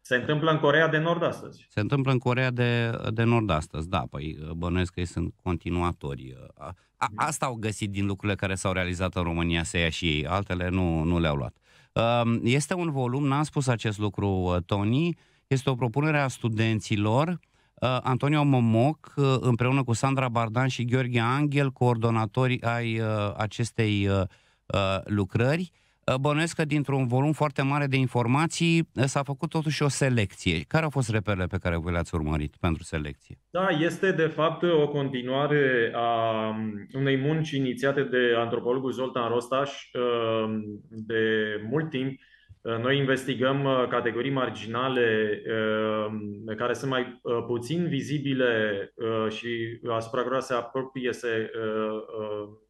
Se întâmplă în Corea de Nord astăzi. Se întâmplă în Corea de, de Nord astăzi, da, păi uh, bănuiesc că ei sunt continuatori. Uh, a, a, asta au găsit din lucrurile care s-au realizat în România să ia și ei, altele nu, nu le-au luat. Um, este un volum, n-am spus acest lucru, uh, Tony, este o propunere a studenților. Antonio Momoc, împreună cu Sandra Bardan și Gheorghe Angel, coordonatori ai acestei Uh, lucrări. Uh, bănuiesc că dintr-un volum foarte mare de informații uh, s-a făcut totuși o selecție. Care au fost reperele pe care voi le-ați urmărit pentru selecție? Da, este de fapt o continuare a um, unei munci inițiate de antropologul Zoltan Rostaș de mult timp. Noi investigăm categorii marginale care sunt mai puțin vizibile și asupra cărora se apropie, se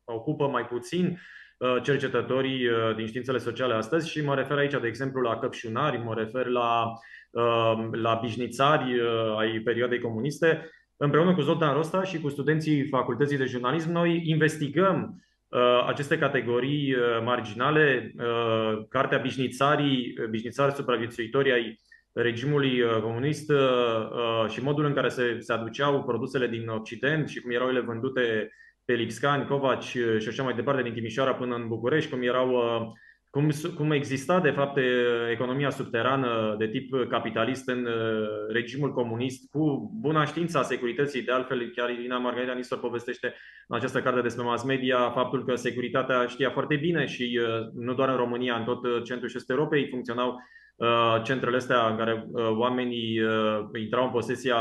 ocupă mai puțin Uh, cercetătorii uh, din științele sociale astăzi și mă refer aici, de exemplu, la căpșunari, mă refer la, uh, la bișnițari ai perioadei comuniste. Împreună cu Zoltan Rosta și cu studenții Facultății de Jurnalism, noi investigăm aceste categorii marginale, cartea Bișnițarii, Bișnițari supraviețuitori ai regimului comunist și modul în care se, se aduceau produsele din Occident și cum erau ele vândute Can, Covaci eh, și așa mai departe, din Timișoara până în București, cum erau eh, cum, cum exista, de fapt, eh, economia subterană de tip capitalist în regimul comunist, cu buna știință a securității. De altfel, chiar Irina Margarita Nistor povestește în această carte despre mass media faptul că securitatea știa foarte bine și nu doar în România, în tot centrul și Europei funcționau Uh, centrele astea în care uh, oamenii uh, intrau în posesia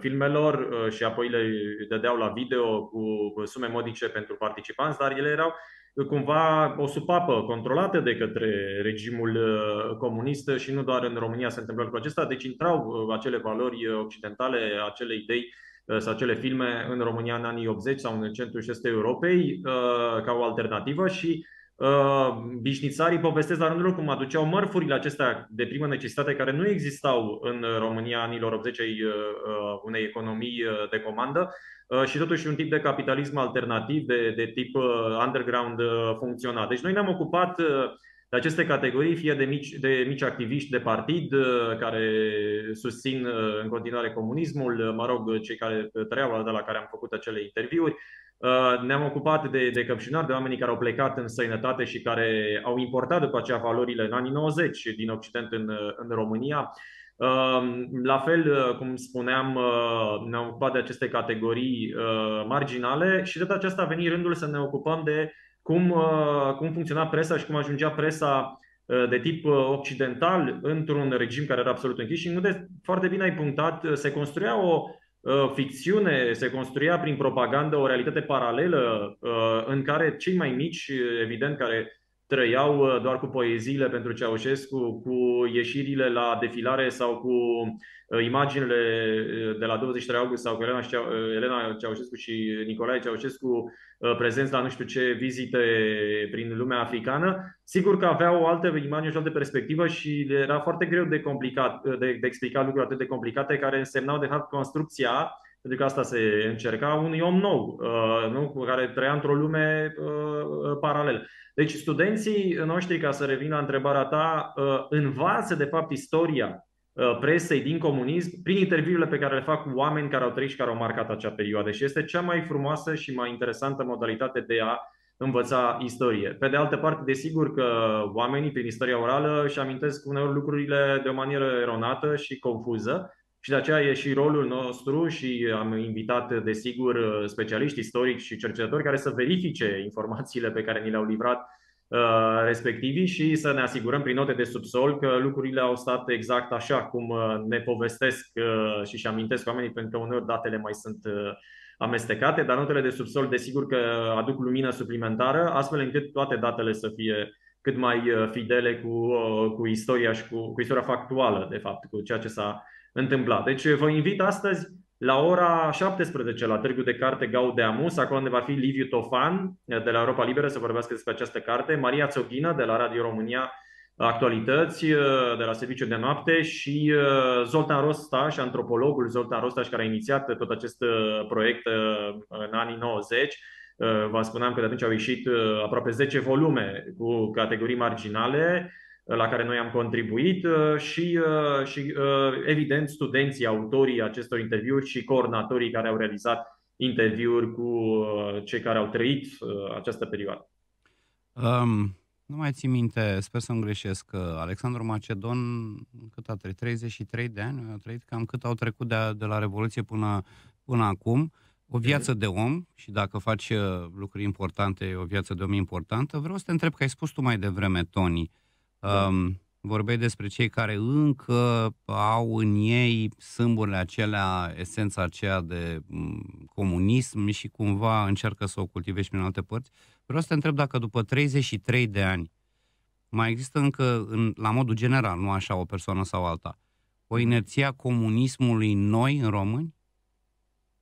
filmelor și apoi le dădeau la video cu sume modice pentru participanți, dar ele erau cumva o supapă controlată de către regimul comunist și nu doar în România se întâmplă lucrul acesta, deci intrau acele valori occidentale, acele idei sau acele filme în România în anii 80 sau în centrul și Europei ca o alternativă și Uh, bișnițarii povestesc la rândul lor cum aduceau mărfurile acestea de primă necesitate care nu existau în România anilor 80 uh, uh, unei economii de comandă și totuși un tip de capitalism alternativ, de, de tip underground funcționa. Deci noi ne-am ocupat de aceste categorii, fie de mici, de mici activiști de partid care susțin în continuare comunismul, mă rog, cei care trăiau, de la care am făcut acele interviuri, Uh, ne-am ocupat de, de căpșunari, de oamenii care au plecat în săinătate și care au importat după aceea valorile în anii 90 din Occident în, în România. Uh, la fel, uh, cum spuneam, ne-am ocupat de aceste categorii marginale și de data aceasta a venit rândul să ne ocupăm de cum, cum funcționa presa și cum ajungea presa de tip occidental într-un regim care era absolut închis și unde foarte bine ai punctat, se construia o Uh, ficțiune, se construia prin propagandă o realitate paralelă uh, în care cei mai mici, evident, care trăiau uh, doar cu poeziile pentru Ceaușescu, cu ieșirile la defilare sau cu uh, imaginile uh, de la 23 august sau cu Elena, Elena Ceaușescu și Nicolae Ceaușescu prezenți la nu știu ce vizite prin lumea africană, sigur că aveau alte imagini și alte perspectivă și era foarte greu de, complicat, de, de explicat lucruri atât de complicate care însemnau de fapt construcția pentru că adică asta se încerca, unui om nou, uh, nu? cu care trăia într-o lume uh, uh, paralelă. Deci studenții noștri, ca să revin la întrebarea ta, învață de fapt istoria presei din comunism prin interviurile pe care le fac cu oameni care au trăit și care au marcat acea perioadă și este cea mai frumoasă și mai interesantă modalitate de a învăța istorie. Pe de altă parte, desigur că oamenii prin istoria orală își amintesc uneori lucrurile de o manieră eronată și confuză, și de aceea e și rolul nostru și am invitat, desigur, specialiști istorici și cercetători care să verifice informațiile pe care ni le-au livrat uh, respectivii și să ne asigurăm prin note de subsol că lucrurile au stat exact așa cum uh, ne povestesc uh, și și amintesc oamenii, pentru că uneori datele mai sunt amestecate, dar notele de subsol desigur că aduc lumină suplimentară, astfel încât toate datele să fie cât mai fidele cu, cu istoria și cu, cu istoria factuală, de fapt, cu ceea ce s-a întâmpla. Deci vă invit astăzi la ora 17 la Târgu de Carte Gaudeamus, acolo unde va fi Liviu Tofan eh, de la Europa Liberă să vorbească despre această carte, Maria Țoghină de la Radio România Actualități eh, de la Serviciul de Noapte și eh, Zoltan Rostaș, antropologul Zoltan Rostaș care a inițiat tot acest proiect în anii 90. Vă spuneam că de atunci au ieșit aproape 10 volume cu categorii marginale la care noi am contribuit uh, și, uh, și uh, evident, studenții, autorii acestor interviuri și coordonatorii care au realizat interviuri cu cei care au trăit această perioadă. Um, nu mai țin minte, sper să-mi greșesc, că Alexandru Macedon, cât a trăit? 33 de ani? A trăit cam cât au trecut de, de la Revoluție până, până acum. O viață de om și dacă faci lucruri importante, o viață de om importantă. Vreau să te întreb, că ai spus tu mai devreme, Tony, uh, Um, da. vorbeai despre cei care încă au în ei sâmburile acelea, esența aceea de comunism și cumva încearcă să o cultive și în alte părți. Vreau să te întreb dacă după 33 de ani mai există încă, în, la modul general, nu așa o persoană sau alta, o inerție a comunismului noi, în români?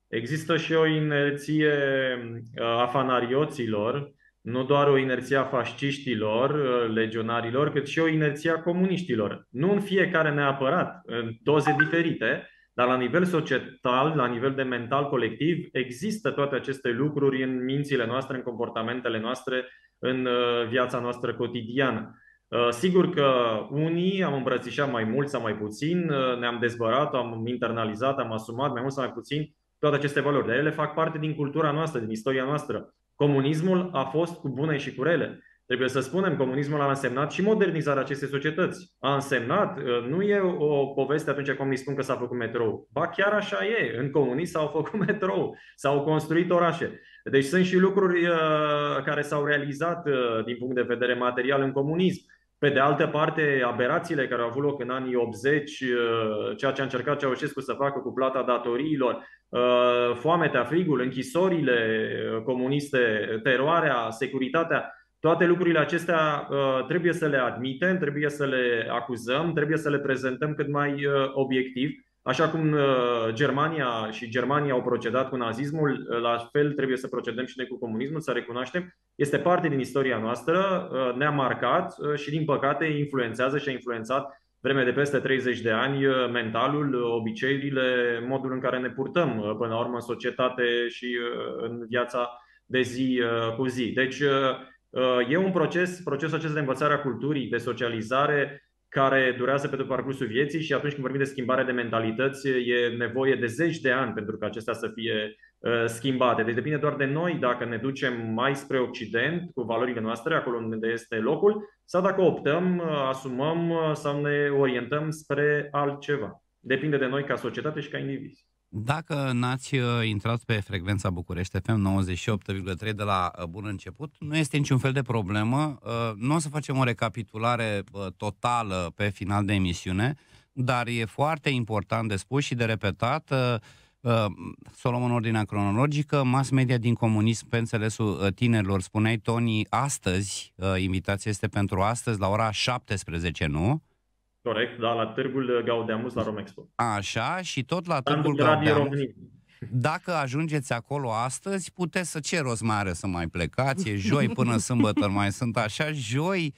Există și o inerție uh, a fanarioților, nu doar o inerție a fasciștilor, uh, legionarilor, cât și o inerție a comuniștilor. Nu în fiecare neapărat, în doze diferite, dar la nivel societal, la nivel de mental colectiv, există toate aceste lucruri în mințile noastre, în comportamentele noastre, în uh, viața noastră cotidiană. Uh, sigur că unii am îmbrățișat mai mult sau mai puțin, ne-am dezbărat, am internalizat, am asumat mai mult sau mai puțin toate aceste valori, dar ele fac parte din cultura noastră, din istoria noastră. Comunismul a fost cu bune și cu rele. Trebuie să spunem, comunismul a însemnat și modernizarea acestei societăți. A însemnat, uh, nu e o poveste atunci când îi spun că s-a făcut metrou. Ba chiar așa e, în comunism s-au făcut metrou, s-au construit orașe. Deci sunt și lucruri uh, care s-au realizat uh, din punct de vedere material în comunism. Pe de altă parte, aberațiile care au avut loc în anii 80, uh, ceea ce a încercat Ceaușescu să facă cu plata datoriilor, uh, foametea, frigul, închisorile uh, comuniste, teroarea, securitatea, toate lucrurile acestea trebuie să le admitem, trebuie să le acuzăm, trebuie să le prezentăm cât mai obiectiv Așa cum uh, Germania și Germania au procedat cu nazismul, uh, la fel trebuie să procedăm și noi cu comunismul, să recunoaștem. Este parte din istoria noastră, uh, ne-a marcat și, din păcate, influențează și a influențat vreme de peste 30 de ani mentalul, obiceiurile, modul în care ne purtăm până la urmă în societate și în viața de zi cu zi. Deci e un proces, procesul acesta de învățare a culturii, de socializare, care durează pe tot parcursul vieții și atunci când vorbim de schimbare de mentalități, e nevoie de zeci de ani pentru că acestea să fie uh, schimbate. Deci depinde doar de noi dacă ne ducem mai spre Occident cu valorile noastre, acolo unde este locul, sau dacă optăm, uh, asumăm uh, sau ne orientăm spre altceva. Depinde de noi ca societate și ca indivizi. Dacă n-ați uh, intrat pe frecvența București FM 98,3 de la uh, bun început, nu este niciun fel de problemă. Uh, nu o să facem o recapitulare totală pe final de emisiune, dar e foarte important de spus și de repetat să o luăm în ordinea cronologică, mass media din comunism pe înțelesul tinerilor, spuneai Tony, astăzi, invitația este pentru astăzi la ora 17, nu? Corect, da, la târgul Gaudeamus la Romexpo. Așa, și tot la târgul Gaudeamus. Dacă ajungeți acolo astăzi, puteți să ce rost mai are să mai plecați, e joi până sâmbătă, mai sunt așa, joi,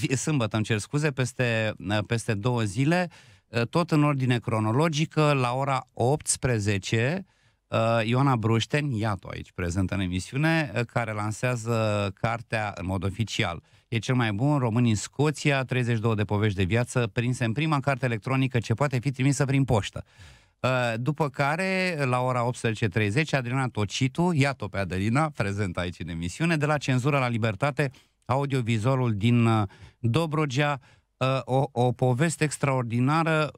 uh, sâmbătă îmi cer scuze, peste, uh, peste două zile, uh, tot în ordine cronologică, la ora 18, uh, Ioana Brușten, iată aici prezentă în emisiune, uh, care lansează cartea în mod oficial. Uh, e cel mai bun, român în Scoția, 32 de povești de viață, prinse în prima carte electronică ce poate fi trimisă prin poștă. Uh, după care, la ora 18.30, Adriana Tocitu, iată pe Adelina, prezent aici în emisiune, de la Cenzura la Libertate, audiovizualul din uh, Dobrogea, uh, o, o poveste extraordinară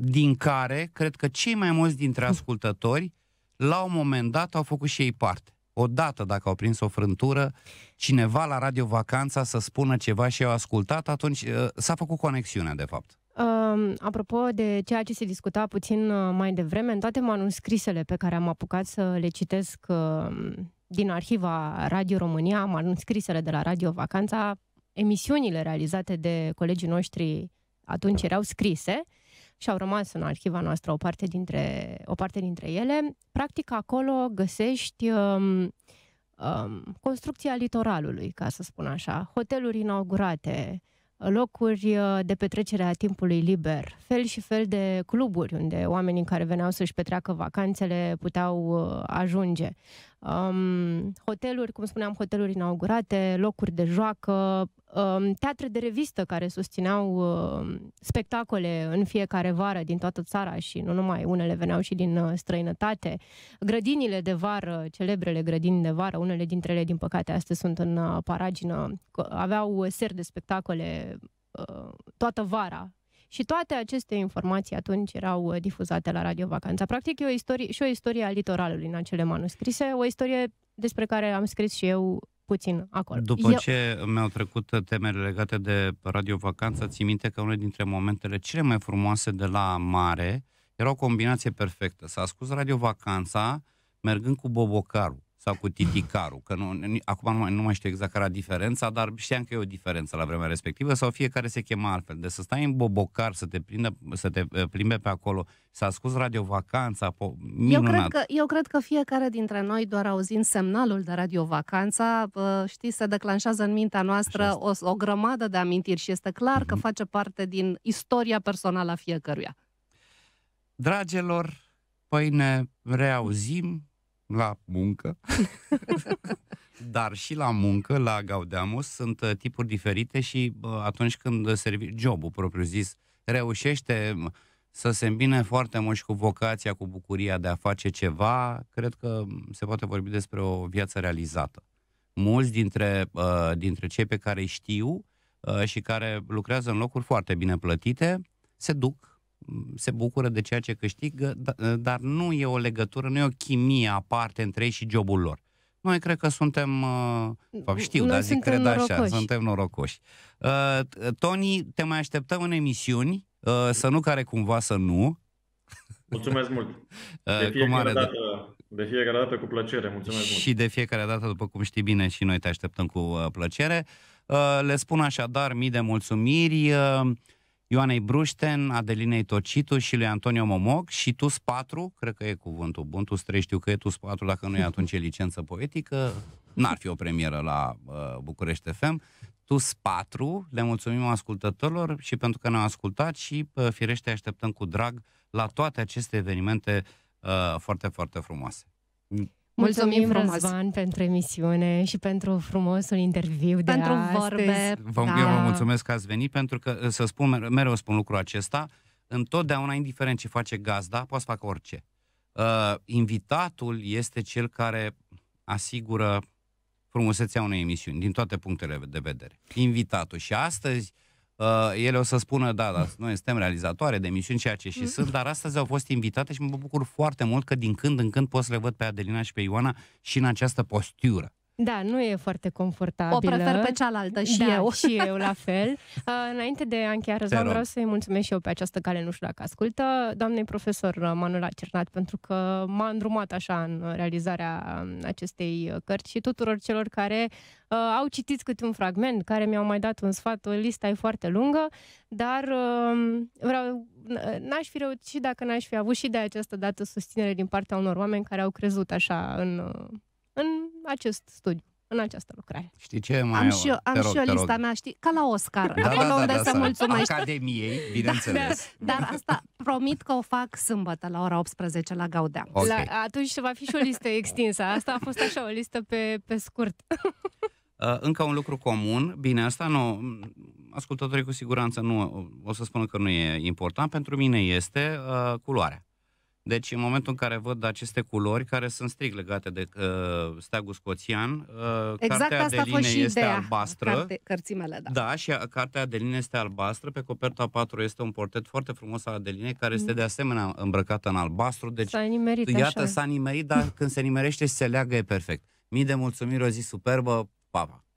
din care cred că cei mai mulți dintre ascultători, la un moment dat, au făcut și ei parte odată dacă au prins o frântură, cineva la Radio Vacanța să spună ceva și au ascultat, atunci uh, s-a făcut conexiunea, de fapt. Uh, apropo de ceea ce se discuta puțin uh, mai devreme, în toate manuscrisele pe care am apucat să le citesc uh, din arhiva Radio România, manuscrisele de la Radio Vacanța, emisiunile realizate de colegii noștri atunci erau scrise, uh, și au rămas în arhiva noastră o parte dintre, o parte dintre ele. Practic, acolo găsești um, um, construcția litoralului, ca să spun așa, hoteluri inaugurate, locuri uh, de petrecere a timpului liber, fel și fel de cluburi unde oamenii care veneau să-și petreacă vacanțele puteau uh, ajunge. Um, hoteluri, cum spuneam, hoteluri inaugurate, locuri de joacă, Um, teatre de revistă care susțineau um, spectacole în fiecare vară din toată țara și nu numai, unele veneau și din uh, străinătate, grădinile de vară, celebrele grădini de vară, unele dintre ele, din păcate, astăzi sunt în uh, paragină, aveau seri de spectacole uh, toată vara, și toate aceste informații atunci erau difuzate la Radio Vacanța. Practic e o istorie, și o istorie a litoralului în acele manuscrise, o istorie despre care am scris și eu puțin acolo. După Eu... ce mi-au trecut temele legate de radiovacanță, ții minte că unul dintre momentele cele mai frumoase de la mare era o combinație perfectă. S-a ascuns vacanța mergând cu Bobocarul sau cu Titicaru, că nu, acum nu mai, nu mai știu exact care era diferența, dar știam că e o diferență la vremea respectivă, sau fiecare se chema altfel. De deci să stai în bobocar, să te, prindă, să te eh, plimbe pe acolo, să asculti radiovacanța, po- minunat. Eu cred, că, eu cred că fiecare dintre noi, doar auzind semnalul de radiovacanța, știi, se declanșează în mintea noastră o, o grămadă de amintiri și este clar mm-hmm. că mhm. face parte din istoria personală a fiecăruia. Dragilor, păi ne reauzim la muncă, dar și la muncă, la Gaudeamus, sunt uh, tipuri diferite și atunci când servi jobul propriu-zis reușește să se îmbine foarte mult și cu vocația, cu bucuria de a face ceva, cred că se poate vorbi despre o viață realizată. Mulți dintre, uh, dintre cei pe care îi știu uh, și care lucrează în locuri foarte bine plătite, se duc se bucură de ceea ce câștigă, da, dar nu e o legătură, nu e o chimie aparte între ei și jobul lor. Noi cred că suntem, uh, știu, Noi dar zic, cred norocoși. așa, suntem norocoși. Uh, Tony, te mai așteptăm în emisiuni, uh, să nu care cumva să nu. Mulțumesc mult! De fiecare, dată, de fiecare dată cu plăcere, mulțumesc și mult! Și de fiecare dată, după cum știi bine, și noi te așteptăm cu plăcere. Le spun așadar mii de mulțumiri. Ioanei Brușten, Adelinei Tocitu și lui Antonio Momoc și TUS 4, cred că e cuvântul bun, TUS 3 știu că e TUS 4, dacă nu e atunci e licență poetică, n-ar fi o premieră la uh, București FM. TUS 4, le mulțumim ascultătorilor și pentru că ne-au ascultat și uh, firește așteptăm cu drag la toate aceste evenimente uh, foarte, foarte frumoase. Mulțumim, Mulțumim frumos. Răzvan, pentru emisiune și pentru frumosul interviu de Pentru astăzi. vorbe. Vă, da. Eu vă mulțumesc că ați venit, pentru că, să spun, mereu spun lucrul acesta, întotdeauna, indiferent ce face gazda, poate să facă orice. Uh, invitatul este cel care asigură frumusețea unei emisiuni, din toate punctele de vedere. Invitatul. Și astăzi, uh, Uh, ele o să spună, da, da, noi suntem realizatoare de emisiuni, ceea ce și mm. sunt, dar astăzi au fost invitate și mă bucur foarte mult că din când în când pot să le văd pe Adelina și pe Ioana și în această postură. Da, nu e foarte confortabilă. O prefer pe cealaltă și da, eu. și eu la fel. Uh, înainte de a încheia, Răzvan, vreau să-i mulțumesc și eu pe această cale, nu știu dacă ascultă, doamnei profesor Manuela Cernat, pentru că m-a îndrumat așa în realizarea um, acestei cărți și tuturor celor care uh, au citit câte un fragment, care mi-au mai dat un sfat, o lista e foarte lungă, dar uh, vreau, n-aș fi reușit și dacă n-aș fi avut și de această dată susținere din partea unor oameni care au crezut așa în... Uh, în acest studiu în această lucrare. Știi ce mai Am și eu, am rog, și eu lista rog. mea, știi, ca la Oscar, da, acolo da, da, unde da, să da, mulțumesc. Academiei, da, bineînțeles. Da, dar asta promit că o fac sâmbătă la ora 18 la Gaudea. Okay. La, atunci va fi și o listă extinsă. Asta a fost așa o listă pe, pe scurt. Uh, încă un lucru comun, bine, asta nu, ascultătorii cu siguranță nu, o să spună că nu e important, pentru mine este uh, culoarea. Deci în momentul în care văd aceste culori, care sunt strict legate de uh, steagul scoțian, uh, exact cartea de line este ideea. albastră. Carte, mele, da. Da, și a, cartea de line este albastră. Pe coperta 4 este un portret foarte frumos al Adelinei, care este mm. de asemenea îmbrăcată în albastru. Deci, s-a nimerit, Iată, așa. s-a nimerit, dar când se nimerește, se leagă, e perfect. Mii de mulțumiri, o zi superbă, papa! Pa.